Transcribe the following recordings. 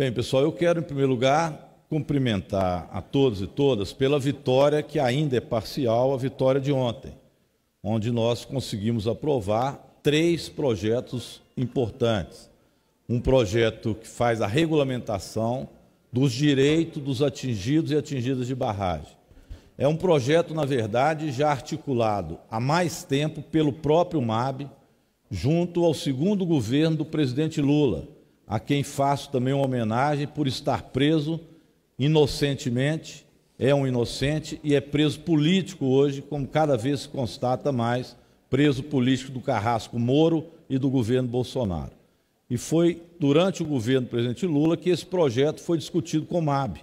Bem, pessoal, eu quero, em primeiro lugar, cumprimentar a todos e todas pela vitória que ainda é parcial, a vitória de ontem, onde nós conseguimos aprovar três projetos importantes. Um projeto que faz a regulamentação dos direitos dos atingidos e atingidas de barragem. É um projeto, na verdade, já articulado há mais tempo pelo próprio MAB, junto ao segundo governo do presidente Lula a quem faço também uma homenagem por estar preso inocentemente, é um inocente e é preso político hoje, como cada vez se constata mais, preso político do Carrasco Moro e do governo Bolsonaro. E foi durante o governo do presidente Lula que esse projeto foi discutido com o MAB.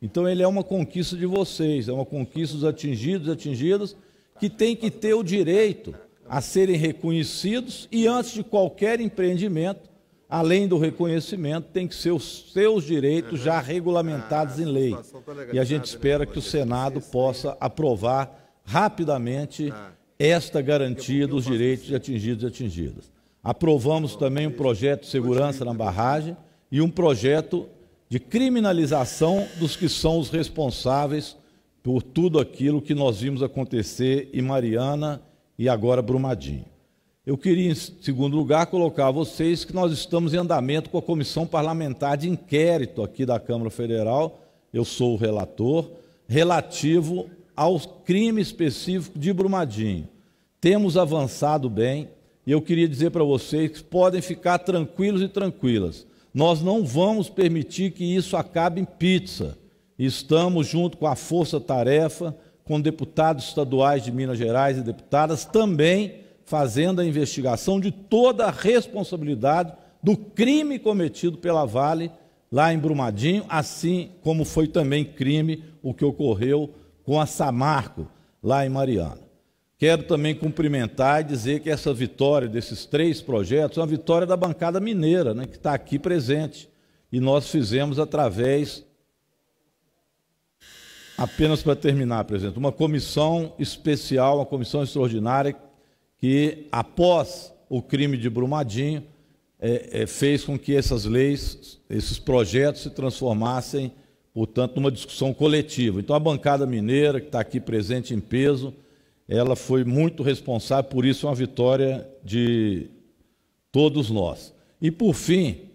Então ele é uma conquista de vocês, é uma conquista dos atingidos e atingidas que tem que ter o direito a serem reconhecidos e antes de qualquer empreendimento além do reconhecimento, tem que ser os seus direitos uhum. já regulamentados ah, em lei. Tá e a gente ah, espera que o Senado possa aprovar rapidamente ah. esta garantia dos direitos de assim. atingidos e atingidas. Aprovamos também um projeto de segurança na então. barragem e um projeto de criminalização dos que são os responsáveis por tudo aquilo que nós vimos acontecer em Mariana e agora Brumadinho. Eu queria, em segundo lugar, colocar a vocês que nós estamos em andamento com a Comissão Parlamentar de Inquérito aqui da Câmara Federal, eu sou o relator, relativo ao crime específico de Brumadinho. Temos avançado bem e eu queria dizer para vocês que podem ficar tranquilos e tranquilas. Nós não vamos permitir que isso acabe em pizza. Estamos junto com a Força Tarefa, com deputados estaduais de Minas Gerais e deputadas também fazendo a investigação de toda a responsabilidade do crime cometido pela Vale lá em Brumadinho, assim como foi também crime o que ocorreu com a Samarco lá em Mariana. Quero também cumprimentar e dizer que essa vitória desses três projetos é uma vitória da bancada mineira, né, que está aqui presente. E nós fizemos através, apenas para terminar, presidente, uma comissão especial, uma comissão extraordinária que após o crime de Brumadinho é, é, fez com que essas leis, esses projetos se transformassem, portanto, numa discussão coletiva. Então, a bancada mineira, que está aqui presente em peso, ela foi muito responsável, por isso, é uma vitória de todos nós. E, por fim,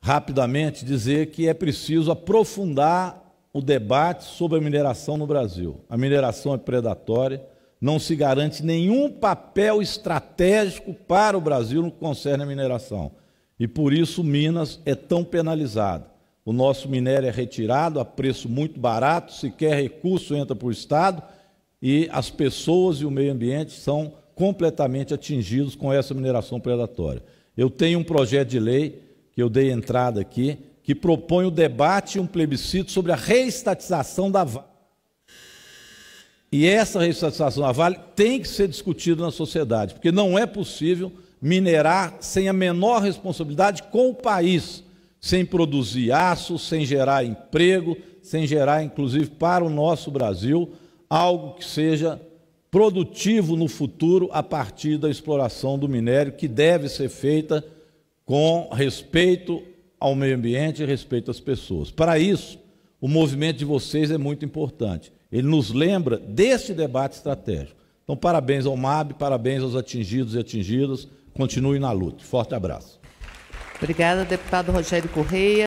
rapidamente dizer que é preciso aprofundar o debate sobre a mineração no Brasil. A mineração é predatória não se garante nenhum papel estratégico para o Brasil no que concerne a mineração. E por isso Minas é tão penalizado. O nosso minério é retirado a preço muito barato, sequer recurso entra para o Estado e as pessoas e o meio ambiente são completamente atingidos com essa mineração predatória. Eu tenho um projeto de lei que eu dei entrada aqui, que propõe o debate e um plebiscito sobre a reestatização da vaga. E essa reestruturação da Vale tem que ser discutida na sociedade, porque não é possível minerar sem a menor responsabilidade com o país, sem produzir aço, sem gerar emprego, sem gerar, inclusive, para o nosso Brasil, algo que seja produtivo no futuro a partir da exploração do minério, que deve ser feita com respeito ao meio ambiente e respeito às pessoas. Para isso, o movimento de vocês é muito importante. Ele nos lembra deste debate estratégico. Então, parabéns ao MAB, parabéns aos atingidos e atingidas. Continue na luta. Forte abraço. Obrigada, deputado Rogério Correia.